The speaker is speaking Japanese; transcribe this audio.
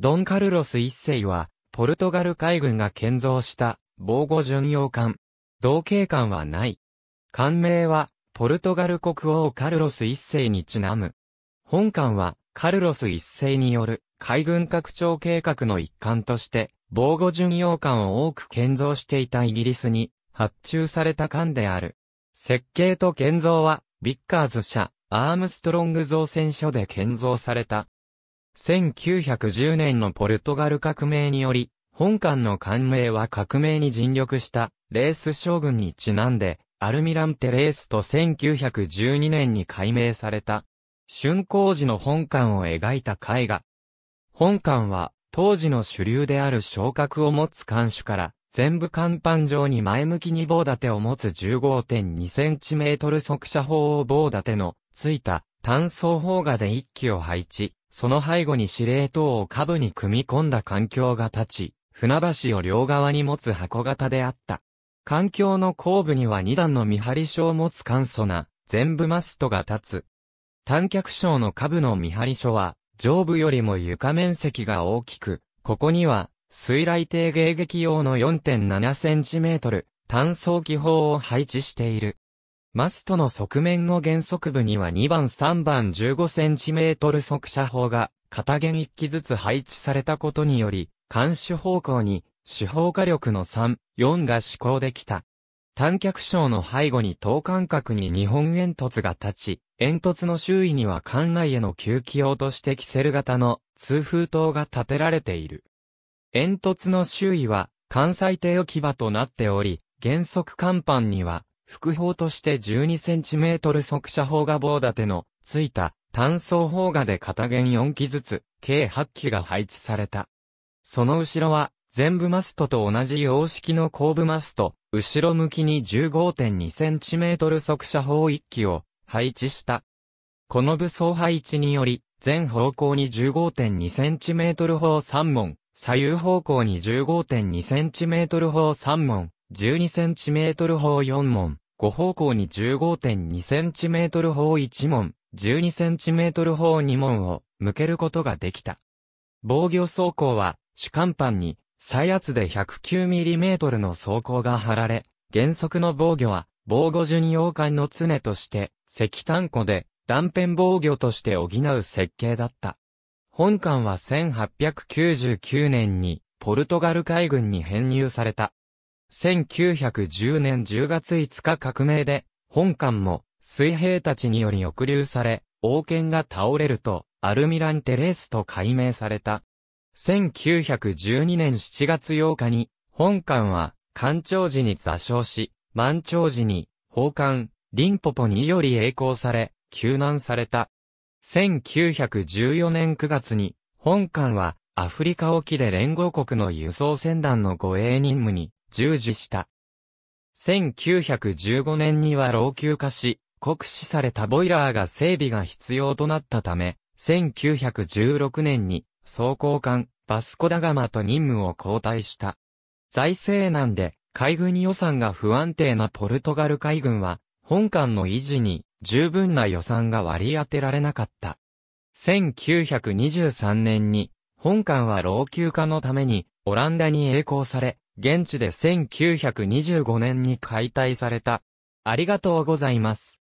ドンカルロス一世は、ポルトガル海軍が建造した防護巡洋艦。同型艦はない。艦名は、ポルトガル国王カルロス一世にちなむ。本艦は、カルロス一世による海軍拡張計画の一環として、防護巡洋艦を多く建造していたイギリスに発注された艦である。設計と建造は、ビッカーズ社、アームストロング造船所で建造された。1910年のポルトガル革命により、本館の官名は革命に尽力したレース将軍にちなんで、アルミランテレースと1912年に改名された、春光時の本館を描いた絵画。本館は、当時の主流である昇格を持つ館主から、全部甲板上に前向きに棒立てを持つ15.2センチメートル速射砲を棒立ての、ついた、単装砲画で一機を配置。その背後に司令塔を下部に組み込んだ環境が立ち、船橋を両側に持つ箱型であった。環境の後部には2段の見張り所を持つ簡素な全部マストが立つ。短脚章の下部の見張り所は、上部よりも床面積が大きく、ここには、水雷艇迎撃用の4.7センチメートル、単装機砲を配置している。マストの側面の原則部には2番3番 15cm 速射砲が片弦1機ずつ配置されたことにより、監視方向に手法火力の3、4が施行できた。単脚章の背後に等間隔に日本煙突が立ち、煙突の周囲には館内への吸気用としてキセル型の通風塔が建てられている。煙突の周囲は関西艇置き場となっており、原則甲板には副砲として 12cm 速射砲が棒立てのついた単装砲画で片弦4機ずつ、計8機が配置された。その後ろは、全部マストと同じ様式の後部マスト、後ろ向きに 15.2cm 速射砲1機を配置した。この武装配置により、全方向に 15.2cm 砲3門、左右方向に 15.2cm 砲3門、12cm 砲4門、5方向に 15.2cm 方1門、12cm 方2門を向けることができた。防御装甲は主甲板に最圧で 109mm の装甲が張られ、原則の防御は防護順用艦の常として石炭庫で断片防御として補う設計だった。本艦は1899年にポルトガル海軍に編入された。1910年10月5日革命で、本館も水兵たちにより抑留され、王権が倒れると、アルミランテレースと改名された。1912年7月8日に、本館は、艦長時に座礁し、満潮時に、宝艦、リンポポにより栄光され、救難された。1914年9月に、本館は、アフリカ沖で連合国の輸送船団の護衛任務に従事した。1915年には老朽化し、酷使されたボイラーが整備が必要となったため、1916年に、総交換、バスコダガマと任務を交代した。財政難で、海軍予算が不安定なポルトガル海軍は、本艦の維持に十分な予算が割り当てられなかった。1923年に、本艦は老朽化のために、オランダに栄光され、現地で1925年に解体された。ありがとうございます。